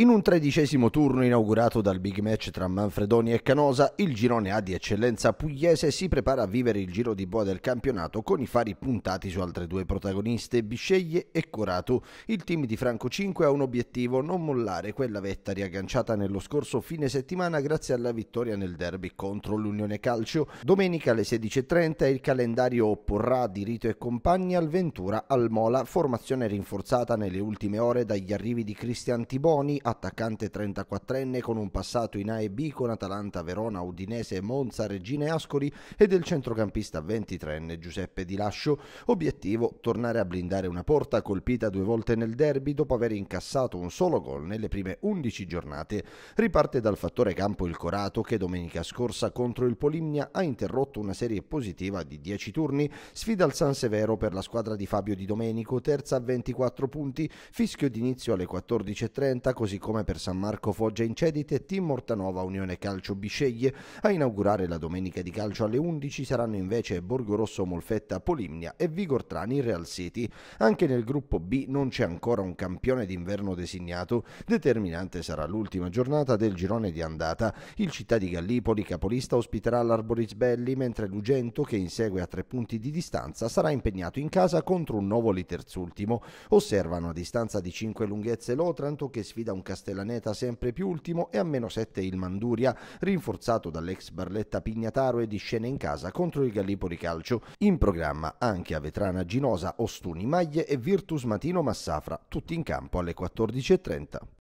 In un tredicesimo turno inaugurato dal big match tra Manfredoni e Canosa, il girone A di eccellenza pugliese si prepara a vivere il giro di boa del campionato con i fari puntati su altre due protagoniste, Bisceglie e Corato. Il team di Franco 5 ha un obiettivo, non mollare quella vetta riagganciata nello scorso fine settimana grazie alla vittoria nel derby contro l'Unione Calcio. Domenica alle 16.30 il calendario opporrà Dirito e compagni al Ventura al Mola, formazione rinforzata nelle ultime ore dagli arrivi di Cristian Tiboni, attaccante 34enne con un passato in A e B con Atalanta, Verona, Udinese, Monza, Regina e Ascoli e del centrocampista 23enne Giuseppe Di Lascio. Obiettivo tornare a blindare una porta colpita due volte nel derby dopo aver incassato un solo gol nelle prime 11 giornate. Riparte dal fattore campo il Corato che domenica scorsa contro il Polimnia ha interrotto una serie positiva di 10 turni, sfida al San Severo per la squadra di Fabio Di Domenico, terza a 24 punti, fischio d'inizio alle 14.30 così come per San Marco Foggia Incedit e Team Mortanova Unione Calcio Bisceglie. A inaugurare la domenica di calcio alle 11 saranno invece Borgo Rosso Molfetta Polimnia e Vigortrani Real City. Anche nel gruppo B non c'è ancora un campione d'inverno designato, determinante sarà l'ultima giornata del girone di andata. Il Città di Gallipoli capolista ospiterà l'Arborisbelli, mentre Lugento, che insegue a tre punti di distanza, sarà impegnato in casa contro un nuovo terzultimo. Osservano a distanza di 5 lunghezze l'Otranto che sfida un Castellaneta sempre più ultimo e a meno 7 il Manduria, rinforzato dall'ex Barletta Pignataro e di scene in casa contro il Gallipoli Calcio. In programma anche a Vetrana Ginosa, Ostuni Maglie e Virtus Matino Massafra, tutti in campo alle 14.30.